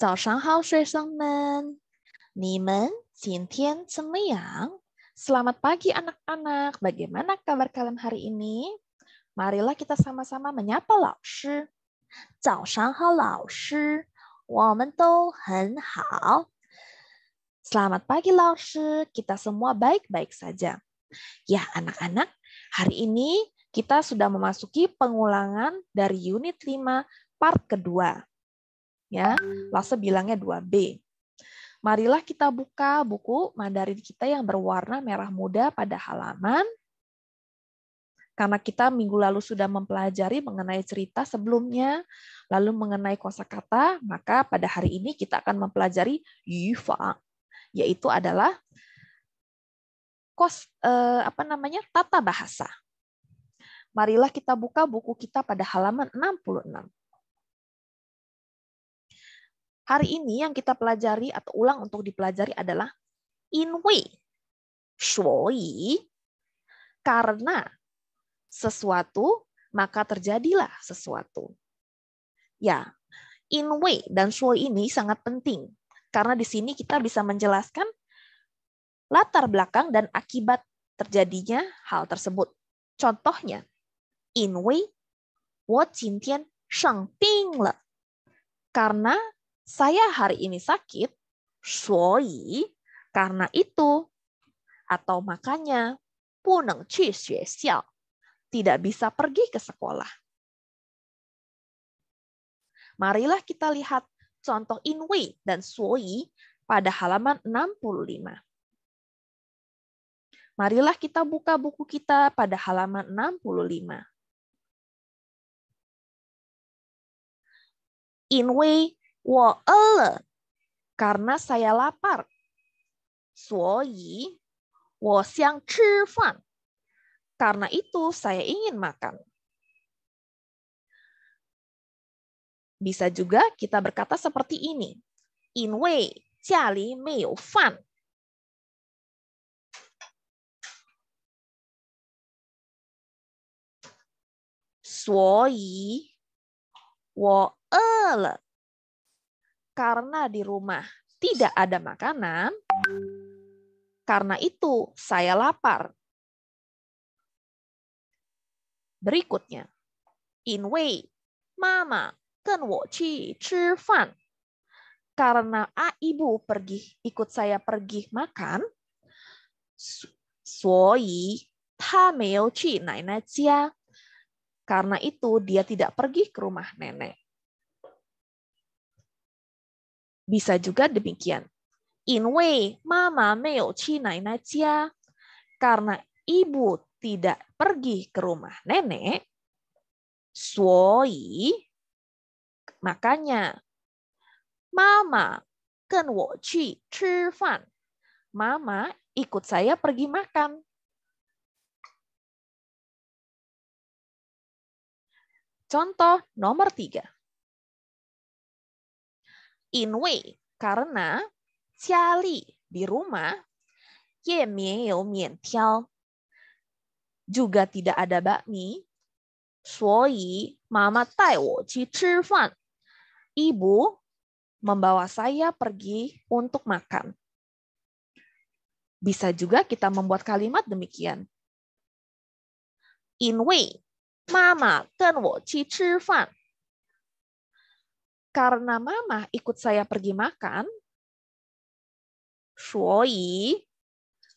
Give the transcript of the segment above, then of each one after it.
selamat pagi anak-anak. Bagaimana kabar kalian hari ini? Marilah kita sama-sama menyapa 老师。早上好，老师，我们都很好。Selamat pagi, 老师. Kita semua baik-baik saja. Ya, anak-anak, hari ini kita sudah memasuki pengulangan dari unit 5 part kedua ya. Lase bilangnya 2B. Marilah kita buka buku Mandarin kita yang berwarna merah muda pada halaman karena kita minggu lalu sudah mempelajari mengenai cerita sebelumnya, lalu mengenai kosakata, maka pada hari ini kita akan mempelajari yufa, yaitu adalah kos eh, apa namanya tata bahasa. Marilah kita buka buku kita pada halaman 66. Hari ini yang kita pelajari atau ulang untuk dipelajari adalah in way Shui. Karena sesuatu, maka terjadilah sesuatu. Ya, in way dan shui ini sangat penting. Karena di sini kita bisa menjelaskan latar belakang dan akibat terjadinya hal tersebut. Contohnya, in 我今天生病了 karena saya hari ini sakit, soi karena itu atau makanya puneng neng tidak bisa pergi ke sekolah. Marilah kita lihat contoh in dan suoi pada halaman 65. Marilah kita buka buku kita pada halaman 65. In 我饿了 karena saya lapar. 所以我想吃饭 karena itu saya ingin makan. Bisa juga kita berkata seperti ini. In way, 家里没有饭. Suoyi, wo e karena di rumah tidak ada makanan, karena itu saya lapar. Berikutnya, in way, mama, kan wo qi, chi fan. Karena a ibu pergi ikut saya pergi makan, soi ta meo qi nai nai jia. Karena itu dia tidak pergi ke rumah nenek. Bisa juga demikian. In way, mama meo chi nai na Karena ibu tidak pergi ke rumah nenek, suoi, makanya mama ken wo chi chi fan. Mama ikut saya pergi makan. Contoh nomor tiga in way karena jali di rumah ye mieu mian juga tidak ada bakmi suoi mama tai wo ji chi fan ibu membawa saya pergi untuk makan bisa juga kita membuat kalimat demikian in way mama ken wo ji chi fan karena mama ikut saya pergi makan, shuoyi,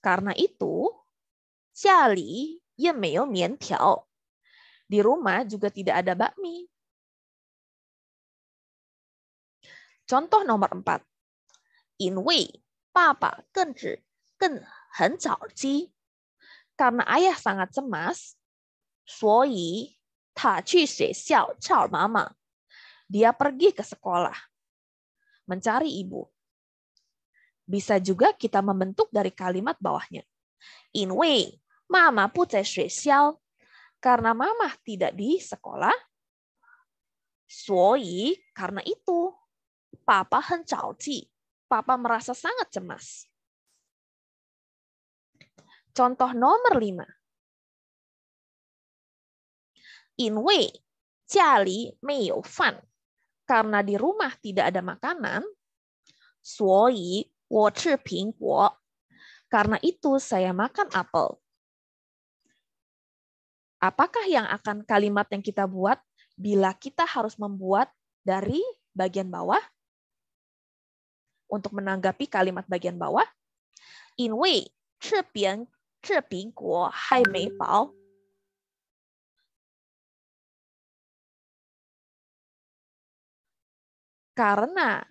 karena itu, Xiali ye meo mian tiao. Di rumah juga tidak ada bakmi. Contoh nomor empat. In Wei, Papa Ken Zhi Hen Zhao Ji. Karena ayah sangat cemas, shuoyi, Ta Qi Xiao Chao Mama. Dia pergi ke sekolah, mencari ibu. Bisa juga kita membentuk dari kalimat bawahnya. In way, mama putih spesial. Karena mama tidak di sekolah, Suoyi karena itu, papa hen ji. Papa merasa sangat cemas. Contoh nomor lima. In way, jali Li Fan karena di rumah tidak ada makanan, 所以我吃苹果. Karena itu saya makan apel. Apakah yang akan kalimat yang kita buat bila kita harus membuat dari bagian bawah? Untuk menanggapi kalimat bagian bawah, In way, hai mei bao. karena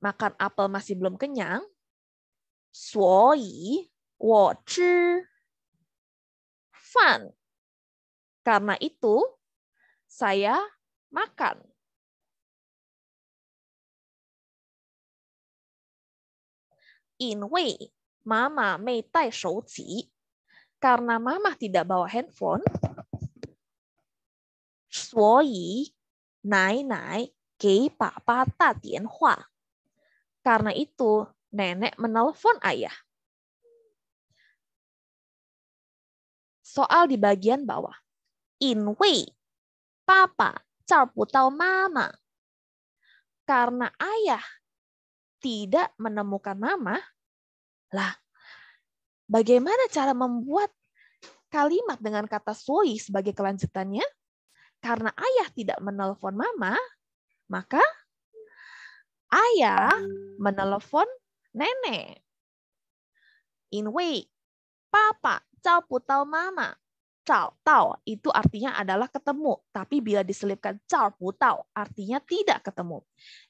makan apel masih belum kenyang, karena itu, saya makan. In way, mama mei tai shou ci. Karena mama tidak bawa handphone, naik. 给爸爸打电话。Karena itu, nenek menelpon ayah. Soal di bagian bawah. In way, papa putau mama. Karena ayah tidak menemukan mama, lah, bagaimana cara membuat kalimat dengan kata soy sebagai kelanjutannya? Karena ayah tidak menelpon mama, maka ayah menelpon nenek. In way, papa, cao putau mama. Cao, tau, itu artinya adalah ketemu. Tapi bila diselipkan cao putau, artinya tidak ketemu.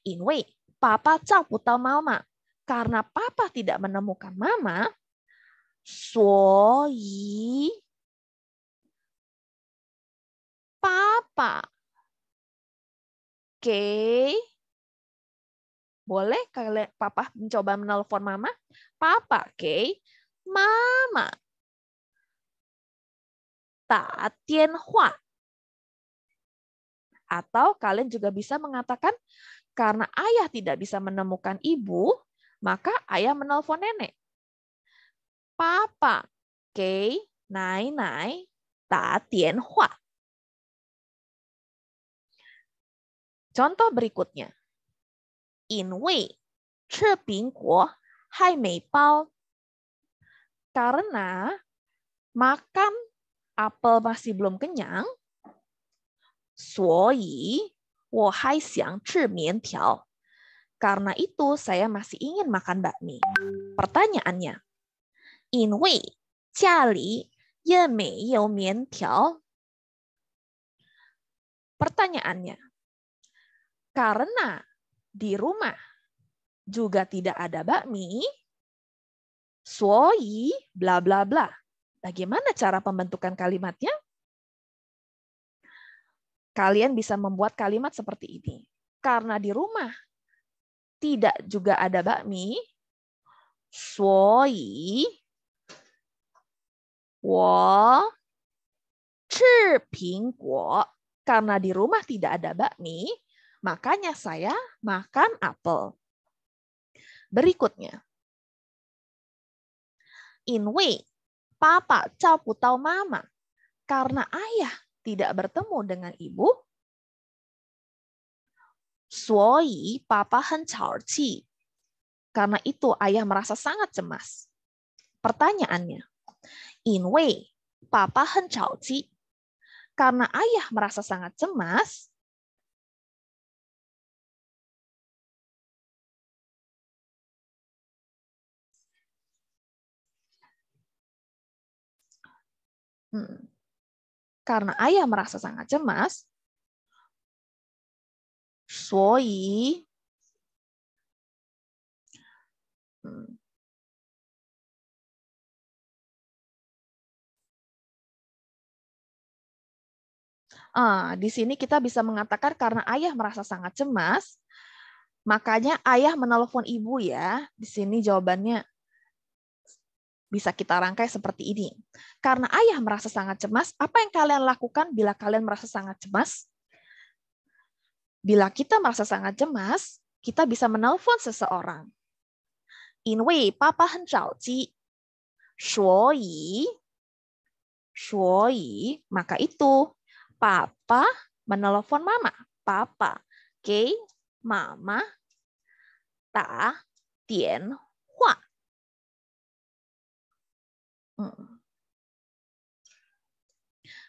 In way, papa cao putau mama. Karena papa tidak menemukan mama, so papa okay. Boleh kalian papa mencoba menelpon mama? Papa, okay. Mama. Ta hua. Atau kalian juga bisa mengatakan karena ayah tidak bisa menemukan ibu, maka ayah menelpon nenek. Papa, okay. Nai nai ta Oke. Contoh berikutnya. In Wei, Che Bing Hai Mei Pao. Karena makan apel masih belum kenyang, so yi wo hai xiang chi mian tiao. Karena itu saya masih ingin makan bakmi. Pertanyaannya, in wei jia li ye mei you mian tiao? Pertanyaannya, karena di rumah juga tidak ada bakmi, suoi, bla bla bla. Bagaimana cara pembentukan kalimatnya? Kalian bisa membuat kalimat seperti ini. Karena di rumah tidak juga ada bakmi, suoi, wo, ping pingguo. Karena di rumah tidak ada bakmi, Makanya saya makan apel. Berikutnya. In way, papa cao putau mama. Karena ayah tidak bertemu dengan ibu, suoi papa hen cao Karena itu ayah merasa sangat cemas. Pertanyaannya, in way, papa hen cao Karena ayah merasa sangat cemas, Hmm. Karena ayah merasa sangat cemas, Soi. Hmm. Ah, di sini kita bisa mengatakan karena ayah merasa sangat cemas, makanya ayah menelpon ibu ya. Di sini jawabannya bisa kita rangkai seperti ini. Karena ayah merasa sangat cemas, apa yang kalian lakukan bila kalian merasa sangat cemas? Bila kita merasa sangat cemas, kita bisa menelpon seseorang. In way, papa hen zhao ji. maka itu. Papa menelpon mama. Papa, ke mama, ta, tien.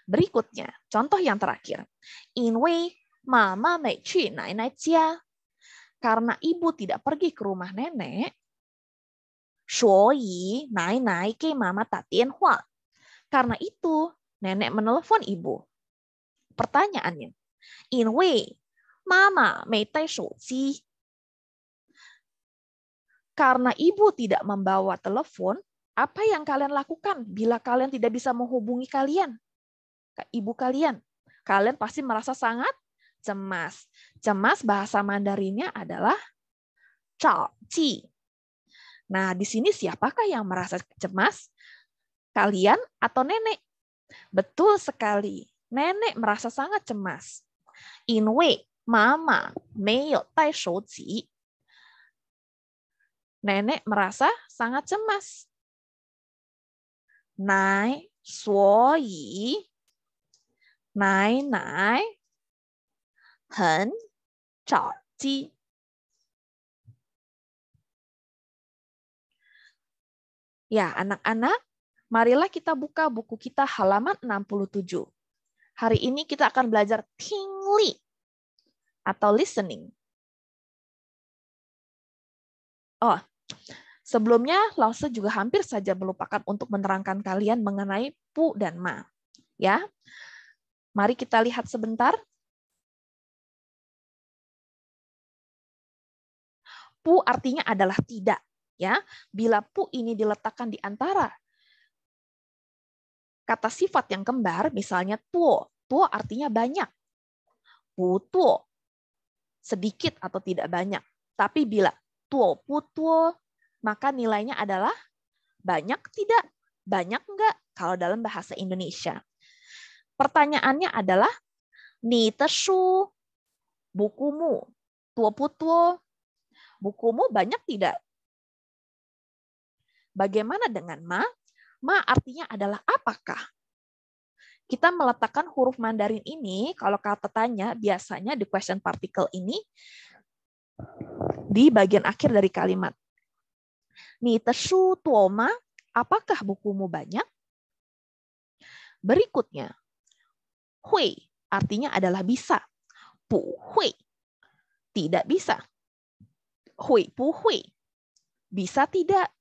Berikutnya, contoh yang terakhir. In way, mama mei qu nai nai jia. Karena ibu tidak pergi ke rumah nenek, shuo yi nai nai ke mama ta tian hua. Karena itu, nenek menelepon ibu. Pertanyaannya, in way, mama mei tai shou ji. Karena ibu tidak membawa telepon, apa yang kalian lakukan bila kalian tidak bisa menghubungi kalian? Ibu kalian. Kalian pasti merasa sangat cemas. Cemas bahasa Mandarinnya adalah chao chi. Nah, di sini siapakah yang merasa cemas? Kalian atau nenek? Betul sekali. Nenek merasa sangat cemas. In way, mama meyo tai shouji. Nenek merasa sangat cemas Ya, anak anak-anak, marilah kita buka buku kita halaman 67. Hari ini kita akan belajar tingli atau listening. Oh, Sebelumnya, Lause juga hampir saja melupakan untuk menerangkan kalian mengenai pu dan ma. Ya, mari kita lihat sebentar. Pu artinya adalah tidak. Ya, bila pu ini diletakkan di antara kata sifat yang kembar, misalnya tuo. Tuo artinya banyak. Putuo, sedikit atau tidak banyak. Tapi bila tuo putuo maka nilainya adalah banyak tidak, banyak enggak kalau dalam bahasa Indonesia. Pertanyaannya adalah ni tesu bukumu tuo putuo bukumu banyak tidak? Bagaimana dengan ma? Ma artinya adalah apakah? Kita meletakkan huruf Mandarin ini, kalau kata tanya, biasanya di question particle ini, di bagian akhir dari kalimat. Nitesu Tuoma, apakah bukumu banyak? Berikutnya, hui artinya adalah bisa. Pu hui, tidak bisa. Hui pu hui, bisa tidak.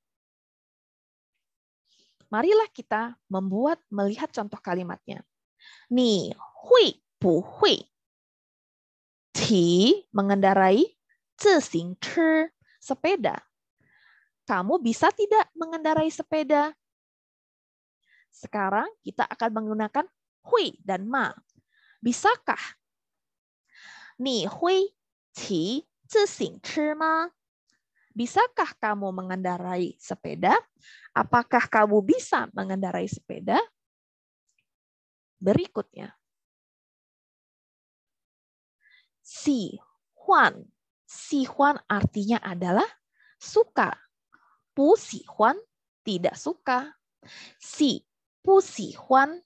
Marilah kita membuat melihat contoh kalimatnya. Ni hui pu hui. Ti mengendarai zixing sepeda kamu bisa tidak mengendarai sepeda? Sekarang kita akan menggunakan hui dan ma. Bisakah? Ni hui qi zixing chi ma? Bisakah kamu mengendarai sepeda? Apakah kamu bisa mengendarai sepeda? Berikutnya. Si Huan. Si Huan artinya adalah suka Huan tidak suka. Si Si Huan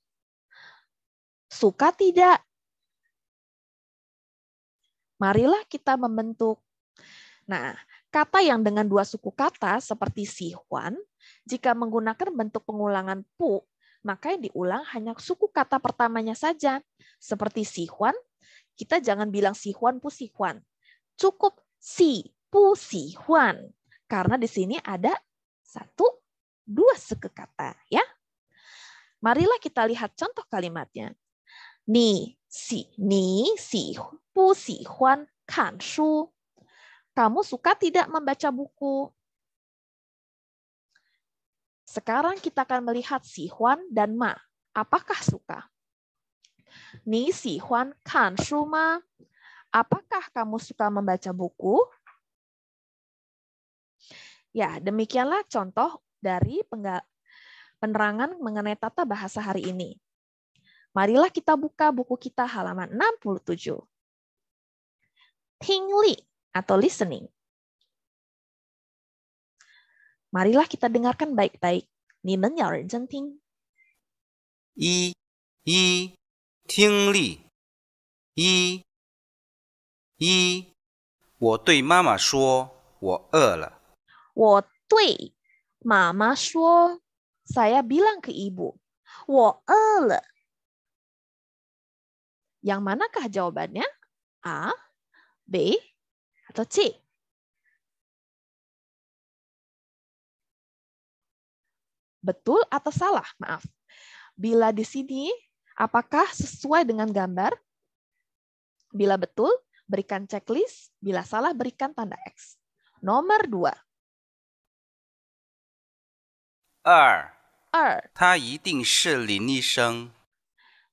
suka tidak? Marilah kita membentuk. Nah, kata yang dengan dua suku kata seperti si Huan, jika menggunakan bentuk pengulangan pu, maka yang diulang hanya suku kata pertamanya saja. Seperti si Huan, kita jangan bilang si Huan pu si Huan. Cukup si pu si Huan karena di sini ada satu, dua suku kata, ya. Marilah kita lihat contoh kalimatnya. Ni si ni si bu si huan kan shu. Kamu suka tidak membaca buku? Sekarang kita akan melihat si Huan dan Ma. Apakah suka? Ni si Huan kan shu ma? Apakah kamu suka membaca buku? Ya, demikianlah contoh dari penerangan mengenai tata bahasa hari ini. Marilah kita buka buku kita halaman 67. Tingli atau listening. Marilah kita dengarkan baik-baik. ting. le. 我对妈妈说，saya bilang ke ibu, manakah jawabannya? A, B, atau C? Betul atau salah? Maaf. Bila di sini, apakah sesuai dengan gambar? Bila betul, berikan checklist. Bila salah, berikan tanda X. Nomor dua, 二二，他一定是林医生。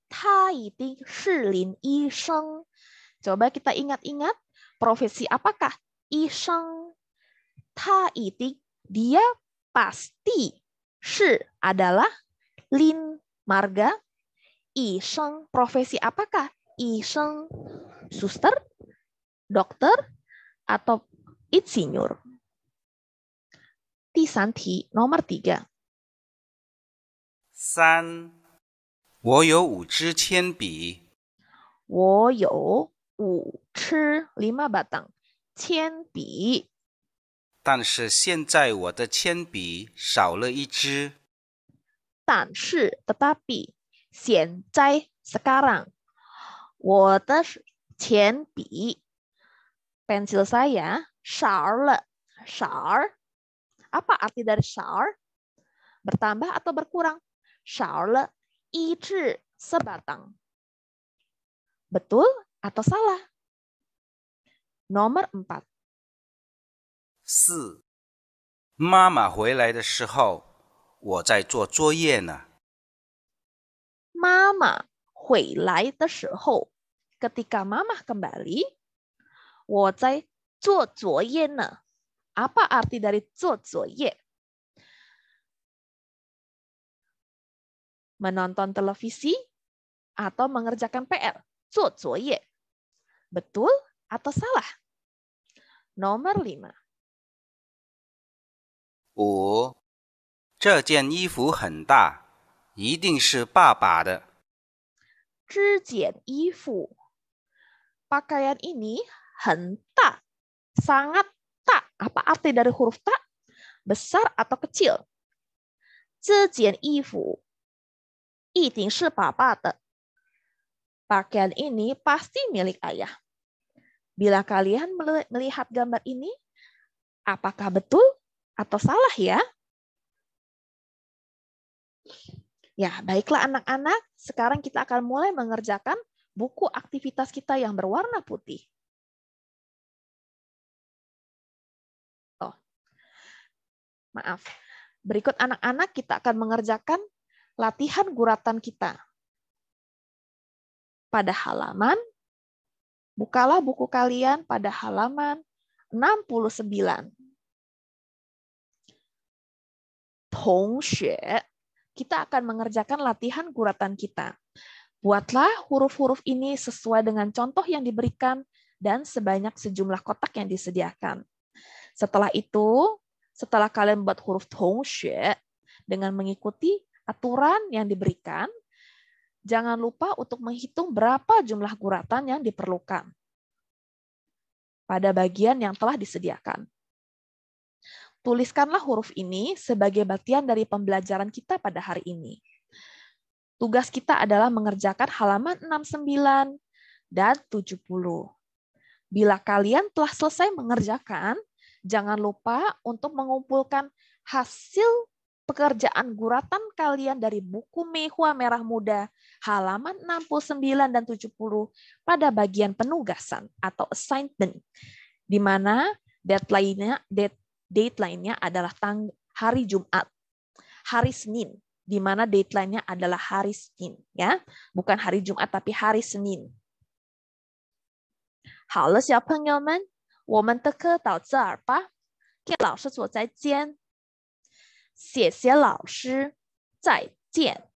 他一定是林医生。Coba kita ingat-ingat profesi apakah iseng. Ta itik dia pasti. Shi adalah lin marga. Iseng profesi apakah? Iseng suster, dokter, atau insinyur. Tisanti nomor tiga. 三，我有五支铅笔。我有五支 lima batang 铅笔。但是现在我的铅笔少了一支。但是 tetapi 现在 saya 少了少。Apa arti dari 少？Bertambah atau berkurang? 少了一只 sebatang. Betul atau salah? Nomor empat. 四，妈妈回来的时候，我在做作业呢。妈妈回来的时候，ketika mama kembali，我在做作业呢。Apa arti dari 做作业？menonton televisi, atau mengerjakan PR. Zuoye. Betul atau salah? Nomor 5. 五，这件衣服很大，一定是爸爸的。这件衣服，pakaian ini sangat tak. Apa arti dari huruf ta? Besar atau kecil? Pakaian ini pasti milik ayah. Bila kalian melihat gambar ini, apakah betul atau salah ya? Ya, baiklah anak-anak, sekarang kita akan mulai mengerjakan buku aktivitas kita yang berwarna putih. Oh, maaf. Berikut anak-anak kita akan mengerjakan latihan guratan kita. Pada halaman, bukalah buku kalian pada halaman 69. Tongxue, kita akan mengerjakan latihan guratan kita. Buatlah huruf-huruf ini sesuai dengan contoh yang diberikan dan sebanyak sejumlah kotak yang disediakan. Setelah itu, setelah kalian buat huruf Tongxue, dengan mengikuti aturan yang diberikan, jangan lupa untuk menghitung berapa jumlah guratan yang diperlukan pada bagian yang telah disediakan. Tuliskanlah huruf ini sebagai bagian dari pembelajaran kita pada hari ini. Tugas kita adalah mengerjakan halaman 69 dan 70. Bila kalian telah selesai mengerjakan, jangan lupa untuk mengumpulkan hasil pekerjaan guratan kalian dari buku Mehua Merah Muda, halaman 69 dan 70 pada bagian penugasan atau assignment, di mana deadline-nya deadline adalah tang, hari Jumat, hari Senin, di mana deadline-nya adalah hari Senin, ya, bukan hari Jumat tapi hari Senin. Halo, siapa 好了，小朋友们，我们的课到这儿吧。K 老师说再见。谢谢老师，再见。